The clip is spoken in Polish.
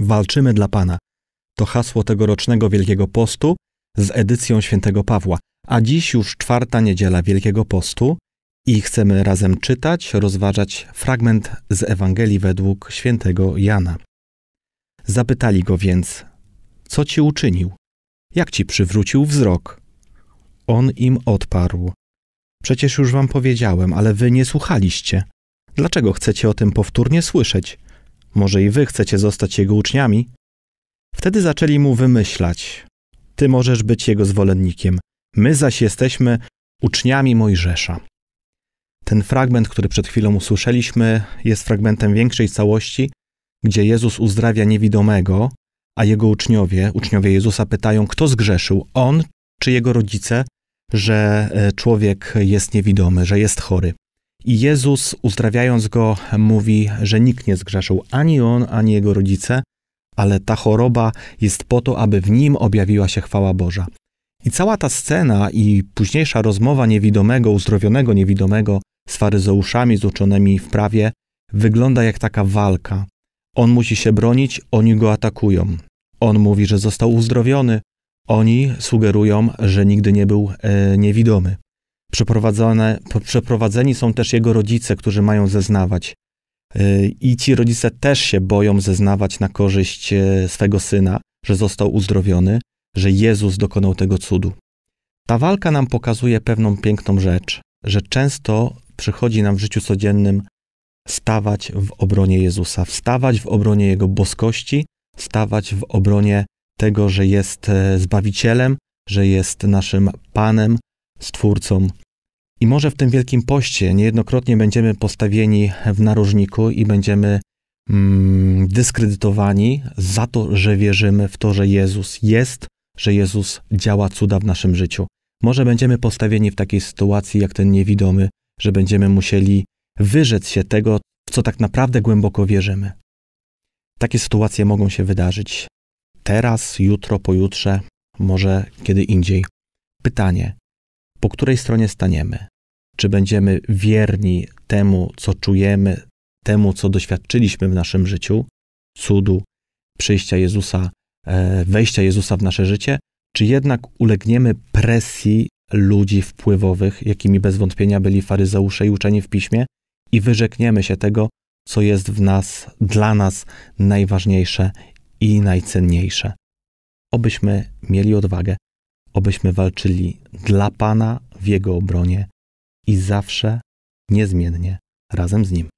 Walczymy dla Pana. To hasło tegorocznego Wielkiego Postu z edycją Świętego Pawła, a dziś już czwarta niedziela Wielkiego Postu i chcemy razem czytać, rozważać fragment z Ewangelii według Świętego Jana. Zapytali go więc: Co ci uczynił? Jak ci przywrócił wzrok? On im odparł: Przecież już wam powiedziałem, ale wy nie słuchaliście. Dlaczego chcecie o tym powtórnie słyszeć? może i wy chcecie zostać jego uczniami? Wtedy zaczęli mu wymyślać: Ty możesz być jego zwolennikiem, my zaś jesteśmy uczniami Mojżesza. Ten fragment, który przed chwilą usłyszeliśmy, jest fragmentem większej całości, gdzie Jezus uzdrawia niewidomego, a jego uczniowie, uczniowie Jezusa pytają, kto zgrzeszył, on czy jego rodzice, że e, człowiek jest niewidomy, że jest chory. I Jezus, uzdrawiając go, mówi, że nikt nie zgrzeszył, ani on, ani jego rodzice, ale ta choroba jest po to, aby w nim objawiła się chwała Boża. I cała ta scena i późniejsza rozmowa niewidomego, uzdrowionego niewidomego z faryzeuszami, z uczonymi w prawie, wygląda jak taka walka. On musi się bronić, oni go atakują. On mówi, że został uzdrowiony, oni sugerują, że nigdy nie był e, niewidomy. Przeprowadzone, przeprowadzeni są też jego rodzice, którzy mają zeznawać. Y, I ci rodzice też się boją zeznawać na korzyść e, swego syna, że został uzdrowiony, że Jezus dokonał tego cudu. Ta walka nam pokazuje pewną piękną rzecz, że często przychodzi nam w życiu codziennym stawać w obronie Jezusa, wstawać w obronie Jego boskości, stawać w obronie tego, że jest e, Zbawicielem, że jest naszym Panem, Stwórcą i może w tym Wielkim Poście niejednokrotnie będziemy postawieni w narożniku i będziemy mm, dyskredytowani za to, że wierzymy w to, że Jezus jest, że Jezus działa cuda w naszym życiu. Może będziemy postawieni w takiej sytuacji jak ten niewidomy, że będziemy musieli wyrzec się tego, w co tak naprawdę głęboko wierzymy. Takie sytuacje mogą się wydarzyć teraz, jutro, pojutrze, może kiedy indziej. Pytanie: po której stronie staniemy. Czy będziemy wierni temu, co czujemy, temu, co doświadczyliśmy w naszym życiu, cudu, przyjścia Jezusa, e, wejścia Jezusa w nasze życie, czy jednak ulegniemy presji ludzi wpływowych, jakimi bez wątpienia byli faryzeusze i uczeni w piśmie, i wyrzekniemy się tego, co jest w nas, dla nas najważniejsze i najcenniejsze. Obyśmy mieli odwagę obyśmy walczyli dla Pana w Jego obronie i zawsze, niezmiennie razem z Nim.